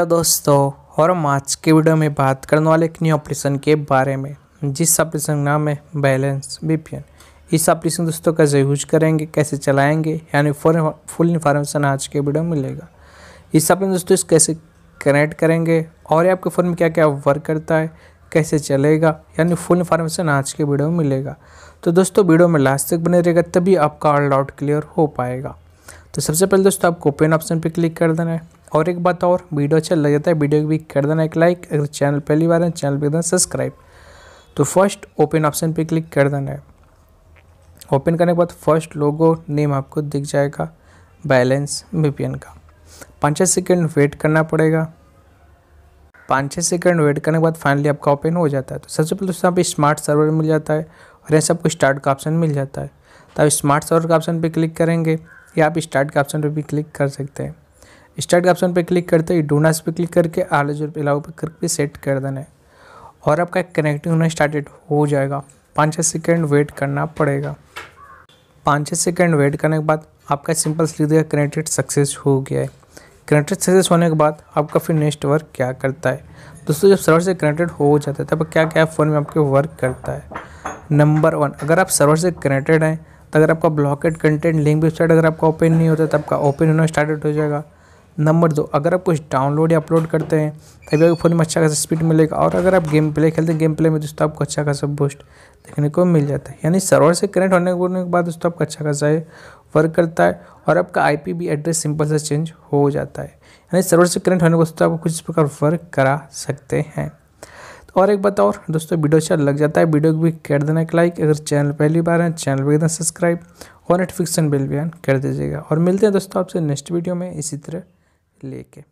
तो दोस्तों और हम आज के वीडियो में बात करने वाले एक न्यू ऑपरेशन के बारे में जिस ऑपरेशन का नाम है बैलेंस वीपीएन इस ऑपरेशन दोस्तों कैसे यूज करेंगे कैसे चलाएंगे यानी फुल इन्फॉर्मेशन आज के वीडियो में मिलेगा इस ऑपरेशन दोस्तों इस कैसे कनेक्ट करेंगे और ये आपके फ़ोन में क्या क्या वर्क करता है कैसे चलेगा यानी फुल इन्फॉर्मेशन आज के वीडियो में मिलेगा तो दोस्तों वीडियो में लास्ट तक बने रहेगा तभी आपका ऑल आउट क्लियर हो पाएगा तो सबसे पहले दोस्तों आपको ओपन ऑप्शन पर क्लिक कर देना है और एक बात और वीडियो अच्छा लग जाता है वीडियो भी कर देना एक लाइक अगर चैनल पहली बार है चैनल पर देना सब्सक्राइब तो फर्स्ट ओपन ऑप्शन पर क्लिक कर देना है ओपन करने के बाद फर्स्ट लोगो नेम आपको दिख जाएगा बैलेंस वीपीएन का पाँच छः सेकेंड वेट करना पड़ेगा पाँच छः सेकेंड वेट करने के बाद फाइनली आपका ओपन हो जाता है तो सबसे पहले दोस्तों आप स्मार्ट सर्वर मिल जाता है और यहाँ से आपको स्टार्ट का ऑप्शन मिल जाता है तो आप स्मार्ट सर्वर का ऑप्शन पर क्लिक करेंगे या आप स्टार्ट के ऑप्शन पर भी क्लिक कर सकते हैं स्टार्ट के ऑप्शन पर क्लिक करते ही डोनास पर क्लिक करके जो पे पिलाव पर करके सेट कर देना है और आपका कनेक्टिंग होना स्टार्टेड हो जाएगा पाँच छः सेकेंड वेट करना पड़ेगा पाँच छः सेकेंड वेट करने के बाद आपका सिंपल सीधे दिया कनेक्टेड सक्सेस हो गया है कनेक्टेड सक्सेस होने के बाद आपका फिर नेक्स्ट वर्क क्या करता है दोस्तों जब सर्वर से कनेक्टेड हो जाता है तब क्या क्या फ़ोन में आपके वर्क करता है नंबर वन अगर आप सर्वर से कनेक्टेड हैं तो अगर आपका ब्लॉकेट कंटेंट लिंक वेबसाइट अगर आपका ओपन नहीं होता तो आपका ओपन होना स्टार्ट हो जाएगा नंबर दो अगर आप कुछ डाउनलोड या अपलोड करते हैं तभी आपको फ़ोन में अच्छा खासा स्पीड मिलेगा और अगर आप गेम प्ले खेलते हैं गेम प्ले में दोस्तों आपको अच्छा खासा बूस्ट देखने को मिल जाता है यानी सर्वर से कनेक्ट होने के बाद दोस्तों आपका अच्छा खासा वर्क करता है और आपका आईपी भी एड्रेस सिंपल से चेंज हो जाता है यानी सर्वर से कनेक्ट होने के दोस्तों आपको कुछ प्रकार वर्क करा सकते हैं और एक बात और दोस्तों वीडियो अच्छा लग जाता है वीडियो को भी कर देना एक लाइक अगर चैनल पहली बार है चैनल पर एकदम सब्सक्राइब और नोटिफिकेशन बिल भी ऑन कर दीजिएगा और मिलते हैं दोस्तों आपसे नेक्स्ट वीडियो में इसी तरह लेके